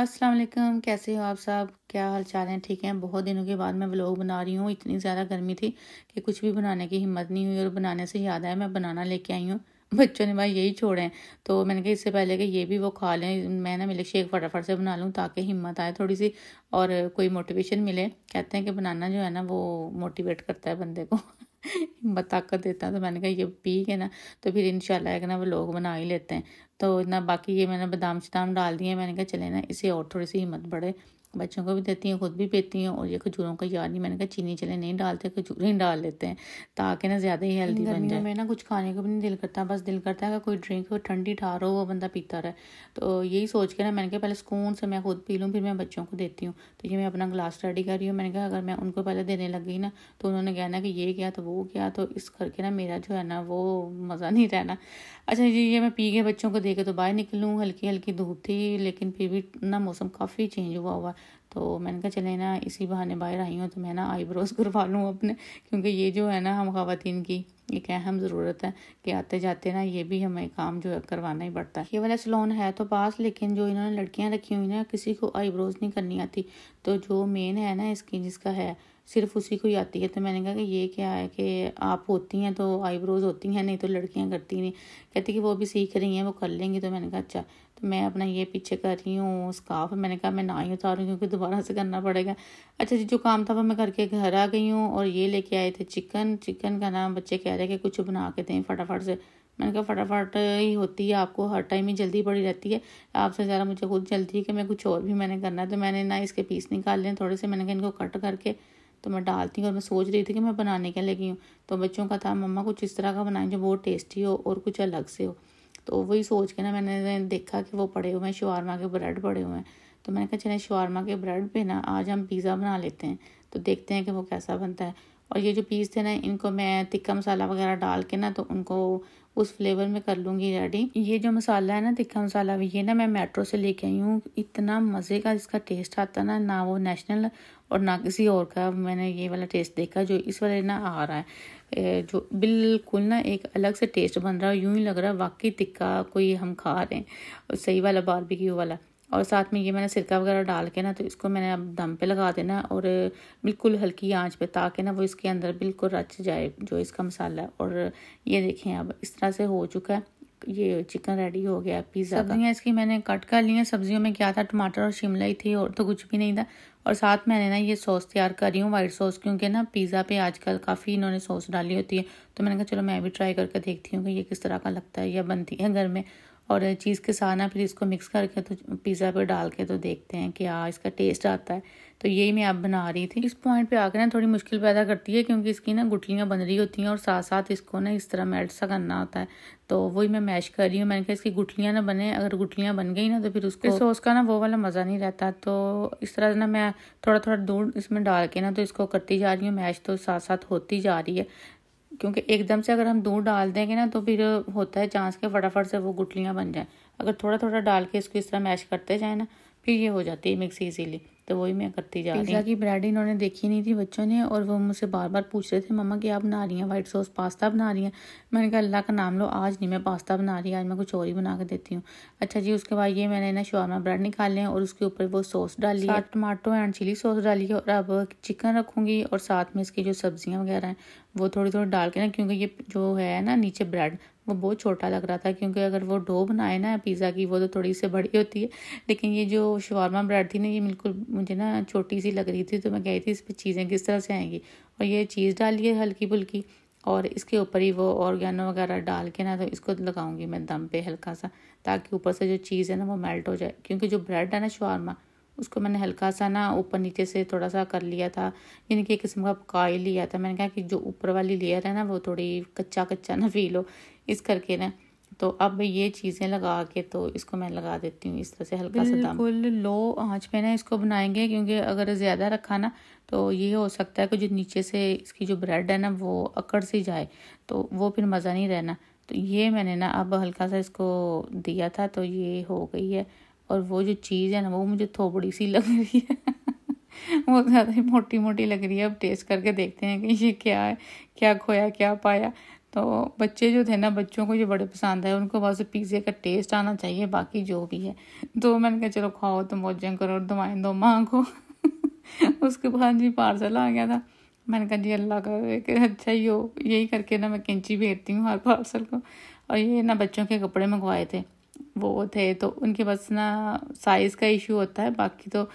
अस्सलाम वालेकुम कैसे हो आप साहब क्या हाल चाल हैं ठीक हैं बहुत दिनों के बाद मैं व्लॉग बना रही हूँ इतनी ज़्यादा गर्मी थी कि कुछ भी बनाने की हिम्मत नहीं हुई और बनाने से याद आया मैं बनाना लेके आई हूँ बच्चों ने भाई यही छोड़े हैं तो मैंने कहा इससे पहले कि ये भी वो खा लें मैं ना मिल्क शेक फटाफट से बना लूँ ताकि हिम्मत आए थोड़ी सी और कोई मोटिवेशन मिले कहते हैं कि बनाना जो है ना वो मोटिवेट करता है बंदे को हिम्मत ताकत देता है तो मैंने कहा ये पी के ना तो फिर इंशाल्लाह एक ना वो लोग बना ही लेते हैं तो ना बाकी ये मैंने बादाम शदाम डाल दिए मैंने कहा चले ना इसे और थोड़ी सी हिम्मत बढ़े बच्चों को भी देती हूँ खुद भी पीती हूँ और ये खजूरों का यार नहीं मैंने कहा चीनी चले नहीं डालते खजूर ही डाल लेते हैं ताकि ना ज़्यादा ही हेल्दी बन जाए मैं ना कुछ खाने को भी नहीं दिल करता बस दिल करता है अगर कोई ड्रिंक हो ठंडी ठार हो वो बंदा पीता रहे तो यही सोच के ना मैंने कहा पहले सुकून से मैं खुद पी लूँ फिर मैं बच्चों को देती हूँ तो ये मैं अपना ग्लास रेडी कर रही हूँ मैंने कहा अगर मैं उनको पहले देने लग गई ना तो उन्होंने कहा ना कि ये क्या तो वो क्या तो इस करके ना मेरा जो है ना वो मज़ा नहीं रहना अच्छा जी ये मैं पी के बच्चों को दे के तो बाहर निकलूँ हल्की हल्की धूप थी लेकिन फिर भी ना मौसम काफ़ी चेंज हुआ हुआ तो मैंने कहा चले ना इसी बहाने बाहर आई हूँ तो मैं ना आईब्रोज़ करवा लूँ अपने क्योंकि ये जो है ना हम खातन की एक अहम ज़रूरत है कि आते जाते ना ये भी हमें काम जो है करवाना ही पड़ता है ये वाला सलोन है तो पास लेकिन जो इन्होंने लड़कियाँ रखी हुई ना किसी को आईब्रोज़ नहीं करनी आती तो जो मेन है ना इसकी जिसका है सिर्फ उसी को ही आती है तो मैंने कहा कि ये क्या है कि आप होती हैं तो आईब्रोज़ होती हैं नहीं तो लड़कियां करती नहीं कहती कि वो भी सीख रही हैं वो कर लेंगी तो मैंने कहा अच्छा तो मैं अपना ये पीछे कर रही हूँ स्काफ मैंने कहा मैं ना ही उतारूँ क्योंकि दोबारा से करना पड़ेगा अच्छा जी जो काम था वो मैं करके घर आ गई हूँ और ये लेके आए थे चिकन चिकन का नाम बच्चे कह रहे कि कुछ बना के दें फटाफट से मैंने कहा फटाफट ही होती है आपको हर टाइम ही जल्दी पड़ी रहती है आपसे ज़्यादा मुझे खुद जल्दी है कि मैं कुछ और भी मैंने करना है तो मैंने ना इसके पीस निकाल लें थोड़े से मैंने कहा इनको कट करके तो मैं डालती हूँ और मैं सोच रही थी कि मैं बनाने के लगी हूँ तो बच्चों का था मम्मा कुछ इस तरह का बनाएं जो बहुत टेस्टी हो और कुछ अलग से हो तो वही सोच के ना मैंने देखा कि वो पड़े हुए हैं शवारमा के ब्रेड पड़े हुए हैं तो मैंने कहा चले शवारमा के ब्रेड पे ना आज हम पिज़्ज़ा बना लेते हैं तो देखते हैं कि वो कैसा बनता है और ये जो पीस थे ना इनको मैं तिक्का मसाला वगैरह डाल के ना तो उनको उस फ्लेवर में कर लूँगी रेडी ये जो मसाला है ना तिक्का मसाला ये ना मैं मेट्रो से लेके आई हूँ इतना मज़े का इसका टेस्ट आता ना ना वो नेशनल और ना किसी और का मैंने ये वाला टेस्ट देखा जो इस वाले ना आ रहा है जो बिल्कुल ना एक अलग से टेस्ट बन रहा है यूं ही लग रहा है वाकई तिक्का कोई हम खा रहे हैं और सही वाला बारबेक्यू वाला और साथ में ये मैंने सिरका वगैरह डाल के ना तो इसको मैंने अब दम पे लगा देना और बिल्कुल हल्की आंच पे ताकि ना वो इसके अंदर बिल्कुल रच जाए जो इसका मसाला और ये देखें अब इस तरह से हो चुका है ये चिकन रेडी हो गया पिज़्ज़ा सब्जियाँ इसकी मैंने कट कर ली हैं सब्जियों में क्या था टमाटर और शिमला ही थी और तो कुछ भी नहीं था और साथ मैंने ना ये सॉस तैयार कर रही हूँ वाइट सॉस क्योंकि ना पिज़्ज़ा पे आजकल काफ़ी इन्होंने सॉस डाली होती है तो मैंने कहा चलो मैं भी ट्राई करके देखती हूँ कि ये किस तरह का लगता है या बनती है घर में और चीज़ के साथ ना फिर इसको मिक्स करके तो पिज़्ज़ा पर डाल के तो देखते हैं कि हाँ इसका टेस्ट आता है तो यही मैं अब बना रही थी इस पॉइंट पे आकर ना थोड़ी मुश्किल पैदा करती है क्योंकि इसकी ना गुटलियाँ बन रही होती हैं और साथ साथ इसको ना इस तरह मेल्ट सा करना होता है तो वही मैं मैश कर रही हूँ मैंने कहा इसकी गुटलियाँ ना बने अगर गुटलियाँ बन गई ना तो फिर उसको सॉस का ना वो वाला मज़ा नहीं रहता तो इस तरह ना मैं थोड़ा थोड़ा दूध इसमें डाल के ना तो इसको करती जा रही हूँ मैश तो साथ साथ होती जा रही है क्योंकि एकदम से अगर हम दूध डाल देंगे ना तो फिर होता है चांस के फटाफट से वो गुटलियाँ बन जाए अगर थोड़ा थोड़ा डाल के इसको इस तरह मैश करते जाए ना फिर ये हो जाती है मिक्स ईजीली तो वही मैं करती जा रही की ब्रेड इन्होंने देखी नहीं थी बच्चों ने और वो मुझसे बार बार पूछ रहे थे मम्मा कि आप बना रही हैं वाइट सॉस पास्ता बना रही हैं मैंने कहा अल्लाह का नाम लो आज नहीं मैं पास्ता बना रही आज मैं कुछ और ही बना के देती हूँ अच्छा जी उसके बाद ये मैंने ना शोरमा ब्रेड निकाले हैं और उसके ऊपर वो सॉस डाली है टमाटो एंड चिली सॉस डाली है और अब चिकन रखूँगी और साथ में इसकी जो सब्जियाँ वगैरह हैं वो थोड़ी थोड़ी डाल के ना क्योंकि ये जो है ना नीचे ब्रेड वो बहुत छोटा लग रहा था क्योंकि अगर वो डो बनाए ना पिज़्ज़ा की वो तो थोड़ी सी बड़ी होती है लेकिन ये जो शवरमा ब्रेड थी ना ये बिल्कुल मुझे ना छोटी सी लग रही थी तो मैं कह रही थी इस पर चीज़ें किस तरह से आएंगी और ये चीज़ डालिए हल्की फुल्की और इसके ऊपर ही वो ऑर्गेनो वगैरह डाल के ना तो इसको लगाऊंगी मैं दम पे हल्का सा ताकि ऊपर से जो चीज़ है ना वो मेल्ट हो जाए क्योंकि जो ब्रेड है ना शवरमा उसको मैंने हल्का सा ना ऊपर नीचे से थोड़ा सा कर लिया था यानी कि एक किस्म का पका ही लिया था मैंने कहा कि जो ऊपर वाली लेयर है ना वो थोड़ी कच्चा कच्चा ना फील हो इस करके ना तो अब ये चीज़ें लगा के तो इसको मैं लगा देती हूँ इस तरह से हल्का सा दम बिल्कुल लो आँच पे ना इसको बनाएंगे क्योंकि अगर ज़्यादा रखा ना तो ये हो सकता है कि जो नीचे से इसकी जो ब्रेड है ना वो अकड़ सी जाए तो वो फिर मज़ा नहीं रहना तो ये मैंने ना अब हल्का सा इसको दिया था तो ये हो गई है और वो जो चीज़ है ना वो मुझे थोबड़ी सी लग रही है वो ज़्यादा ही मोटी मोटी लग रही है अब टेस्ट करके देखते हैं कि ये क्या है क्या खोया क्या पाया तो बच्चे जो थे ना बच्चों को ये बड़े पसंद है उनको बस पिज़्ज़े का टेस्ट आना चाहिए बाकी जो भी है तो मैंने कहा चलो खाओ तो मौजें करो और दवाएँ दो माँ को उसके बाद जी पार्सल आ गया था मैंने कहा जी अल्लाह का अच्छा ही हो यही करके ना मैं कैंची भेजती हूँ हर पार्सल को और ये ना बच्चों के कपड़े मंगवाए थे वो थे तो उनके बस ना साइज़ का इशू होता है बाकी तो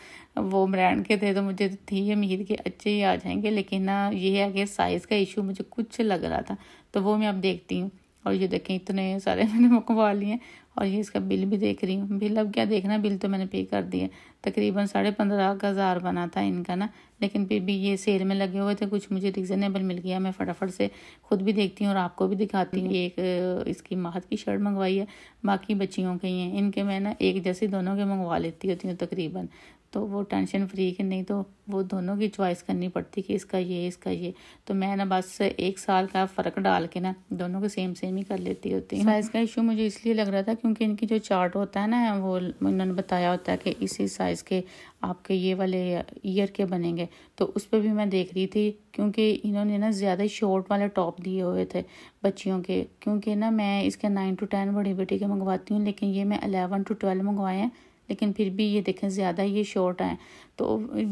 वो ब्रांड के थे तो मुझे थी उम्मीद के अच्छे ही आ जाएंगे लेकिन ना ये है कि साइज़ का इशू मुझे कुछ लग रहा था तो वो मैं अब देखती हूँ और ये देखें इतने सारे मैंने मंगवा लिए हैं और ये इसका बिल भी देख रही हूँ बिल अब क्या देखना बिल तो मैंने पे कर दिया तकरीबन साढ़े पंद्रह हज़ार बना था इनका ना लेकिन फिर भी ये सेल में लगे हुए थे कुछ मुझे रिजनेबल मिल गया मैं फटाफट से खुद भी देखती हूँ और आपको भी दिखाती हूँ एक इसकी माहत की शर्ट मंगवाई है बाकी बच्चियों के ही हैं इनके मैं ना एक जैसे दोनों के मंगवा लेती होती हूँ तकरीबन तो वो टेंशन फ्री के नहीं तो वो दोनों की चॉइस करनी पड़ती कि इसका ये इसका ये तो मैं ना बस एक साल का फ़र्क डाल के ना दोनों को सेम सेम ही कर लेती होती हूँ साइज़ का इशू मुझे इसलिए लग रहा था क्योंकि इनकी जो चार्ट होता है ना वो उन्होंने बताया होता है कि इसी साइज़ के आपके ये वाले ईयर के बनेंगे तो उस पर भी मैं देख रही थी क्योंकि इन्होंने ना ज़्यादा शॉर्ट वाले टॉप दिए हुए थे बच्चियों के क्योंकि ना मैं इसके नाइन टू टेन बड़ी बेटी के मंगवाती हूँ लेकिन ये मैं अलेवन टू ट्वेल्व मंगवाए हैं लेकिन फिर भी ये देखें ज़्यादा ये शॉर्ट हैं तो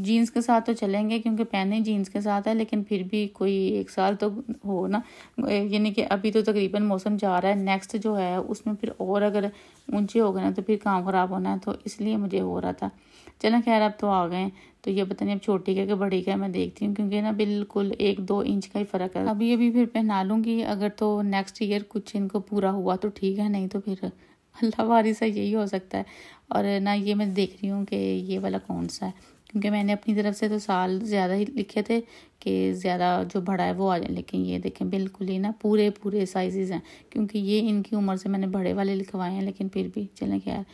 जीन्स के साथ तो चलेंगे क्योंकि पहने जीन्स के साथ है लेकिन फिर भी कोई एक साल तो हो ना यानी कि अभी तो तकरीबन मौसम जा रहा है नेक्स्ट जो है उसमें फिर और अगर ऊंचे हो गए ना तो फिर काम ख़राब होना है तो इसलिए मुझे हो रहा था चलो खैर अब तो आ गए तो ये पता नहीं अब छोटी का कि बड़ी का मैं देखती हूँ क्योंकि ना बिल्कुल एक दो इंच का ही फ़र्क है अभी ये भी फिर पहना लूँगी अगर तो नेक्स्ट ईयर कुछ इनको पूरा हुआ तो ठीक है नहीं तो फिर अल्लाह वारी यही हो सकता है और ना ये मैं देख रही हूँ कि ये वाला कौन सा है क्योंकि मैंने अपनी तरफ से तो साल ज़्यादा ही लिखे थे कि ज़्यादा जो बड़ा है वो आ जाए लेकिन ये देखें बिल्कुल ही ना पूरे पूरे साइज़ हैं क्योंकि ये इनकी उम्र से मैंने बड़े वाले लिखवाए हैं लेकिन फिर भी चलें खैर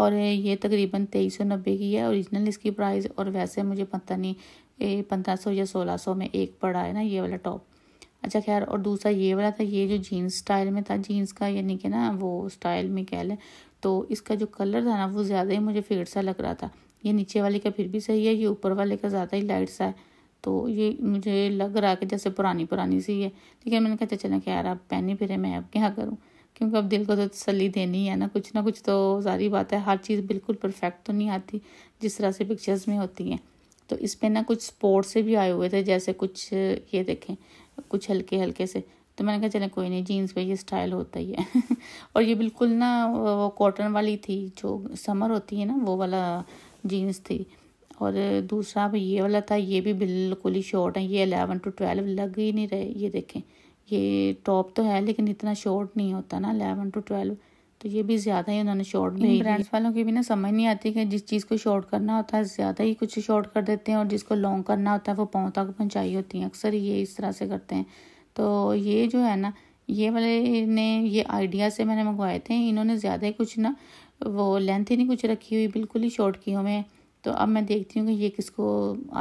और ये तकरीबन तेईस सौ नब्बे की है औरिजिनल इसकी प्राइस और वैसे मुझे पता नहीं पंद्रह सौ या सोलह सौ में एक पड़ा है ना ये वाला टॉप अच्छा खैर और दूसरा ये वाला था ये जो जीन्स स्टाइल में था जीन्स का यानी कि ना वो स्टाइल में कह लें तो इसका जो कलर था ना वो ज़्यादा ही मुझे फेड सा लग रहा था ये नीचे वाले का फिर भी सही है ये ऊपर वाले का ज़्यादा ही लाइट सा है तो ये मुझे लग रहा है कि जैसे पुरानी पुरानी सी है लेकिन मैंने कहा चलो कि यार आप पहने फिरे मैं अब क्या करूँ क्योंकि अब दिल को तो तसली देनी है ना कुछ ना कुछ तो सारी बात है हर चीज़ बिल्कुल परफेक्ट तो नहीं आती जिस तरह से पिक्चर्स में होती हैं तो इस पर ना कुछ स्पोर्ट्स से भी आए हुए थे जैसे कुछ ये देखें कुछ हल्के हल्के से तो मैंने कहा चले कोई नहीं जीन्स पे ये स्टाइल होता ही है और ये बिल्कुल ना वो कॉटन वाली थी जो समर होती है ना वो वाला जीन्स थी और दूसरा अब ये वाला था ये भी बिल्कुल ही शॉर्ट है ये अलेवन टू ट्वेल्व लग ही नहीं रहे ये देखें ये टॉप तो है लेकिन इतना शॉर्ट नहीं होता ना अलेवन टू ट्वेल्व तो ये भी ज़्यादा ही उन्होंने शॉर्ट भेज ब्रांड्स वालों की भी ना समझ नहीं आती कि जिस चीज़ को शॉर्ट करना होता है ज़्यादा ही कुछ शॉर्ट कर देते हैं और जिसको लॉन्ग करना होता है वो पाँव तक पहुँचाई होती हैं अक्सर ये इस तरह से करते हैं तो ये जो है ना ये वाले ने ये आइडिया से मैंने मंगवाए थे इन्होंने ज़्यादा ही कुछ ना वो लेंथ ही नहीं कुछ रखी हुई बिल्कुल ही शॉर्ट की हमें तो अब मैं देखती हूँ कि ये किसको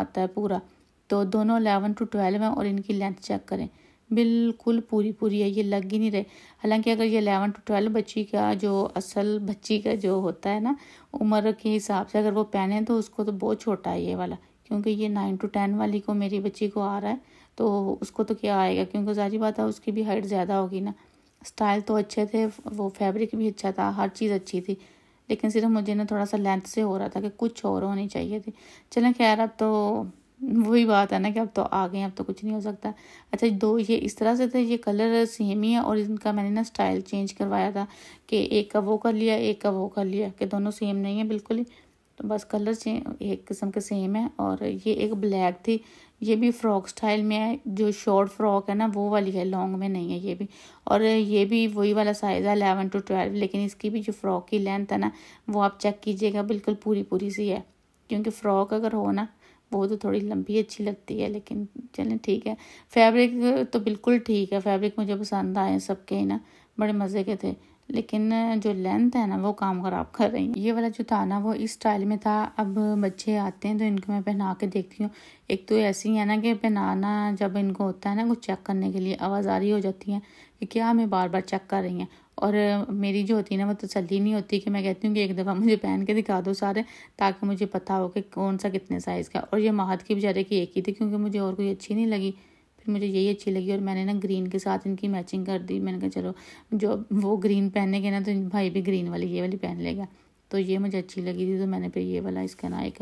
आता है पूरा तो दोनों अलेवन टू ट्वेल्व हैं और इनकी लेंथ चेक करें बिल्कुल पूरी पूरी है ये लग ही नहीं रहे हालांकि अगर ये अलेवन टू ट्वेल्व बच्ची का जो असल बच्ची का जो होता है ना उम्र के हिसाब से अगर वो पहने तो उसको तो बहुत छोटा है ये वाला क्योंकि ये नाइन टू टेन वाली को मेरी बच्ची को आ रहा है तो उसको तो क्या आएगा क्योंकि जारी बात है उसकी भी हाइट ज़्यादा होगी ना स्टाइल तो अच्छे थे वो फैब्रिक भी अच्छा था हर चीज़ अच्छी थी लेकिन सिर्फ मुझे ना थोड़ा सा लेंथ से हो रहा था कि कुछ और होनी चाहिए थी चलें खैर अब तो वही बात है ना कि अब तो आ गए अब तो कुछ नहीं हो सकता अच्छा दो ये इस तरह से थे ये कलर सेम ही है और इनका मैंने ना स्टाइल चेंज करवाया था कि एक का वो कर लिया एक का वो कर लिया कि दोनों सेम नहीं है बिल्कुल ही तो बस कलर एक किस्म के सेम है और ये एक ब्लैक थी ये भी फ्रॉक स्टाइल में है जो शॉर्ट फ्रॉक है ना वो वाली है लॉन्ग में नहीं है ये भी और ये भी वही वाला साइज़ है अलेवन टू ट्वेल्व लेकिन इसकी भी जो फ्रॉक की लेंथ है ना वो आप चेक कीजिएगा बिल्कुल पूरी पूरी सी है क्योंकि फ़्रॉक अगर हो ना वो तो थोड़ी लंबी अच्छी लगती है लेकिन चलें ठीक है फैब्रिक तो बिल्कुल ठीक है फैब्रिक मुझे पसंद आए सबके ना बड़े मज़े के थे लेकिन जो लेंथ है ना वो काम ख़राब कर रही है ये वाला जो था ना वो इस स्टाइल में था अब बच्चे आते हैं तो इनको मैं पहना के देखती हूँ एक तो ऐसी है ना कि पहनाना जब इनको होता है ना कुछ चेक करने के लिए आवाज़ आ रही हो जाती है कि क्या मैं बार बार चेक कर रही हैं और मेरी जो होती है ना वो तसली नहीं होती कि मैं कहती हूँ कि एक दफ़ा मुझे पहन के दिखा दो सारे ताकि मुझे पता हो कि कौन सा कितने साइज़ का और ये महत की बेचारे की एक ही थी क्योंकि मुझे और कोई अच्छी नहीं लगी फिर मुझे यही अच्छी लगी और मैंने ना ग्रीन के साथ इनकी मैचिंग कर दी मैंने कहा चलो जो वो ग्रीन पहने गए ना तो भाई भी ग्रीन वाली ये वाली पहन लेगा तो ये मुझे अच्छी लगी थी तो मैंने फिर ये वाला इसका ना एक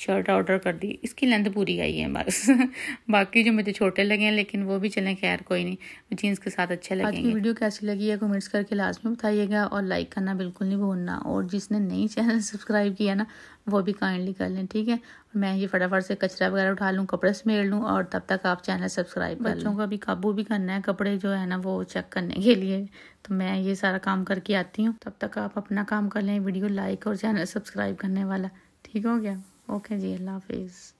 शर्ट ऑर्डर कर दी इसकी लेंथ पूरी आई है बस बाकी जो मुझे छोटे लगे हैं लेकिन वो भी चलें खैर कोई नहीं जीन्स के साथ अच्छे लगेंगे आज की वीडियो कैसी लगी है कमेंट्स करके लास्ट में बताइएगा और लाइक करना बिल्कुल नहीं भूलना और जिसने नई चैनल सब्सक्राइब किया ना वो भी काइंडली कर लें ठीक है और मैं ये फटाफट से कचरा वगैरह उठा लूँ कपड़े समेट लूँ और तब तक आप चैनल सब्सक्राइब कर बच्चों का अभी काबू भी करना है कपड़े जो है ना वो चेक करने के लिए तो मैं ये सारा काम करके आती हूँ तब तक आप अपना काम कर लें वीडियो लाइक और चैनल सब्सक्राइब करने वाला ठीक हो गया Okay, dear, love is.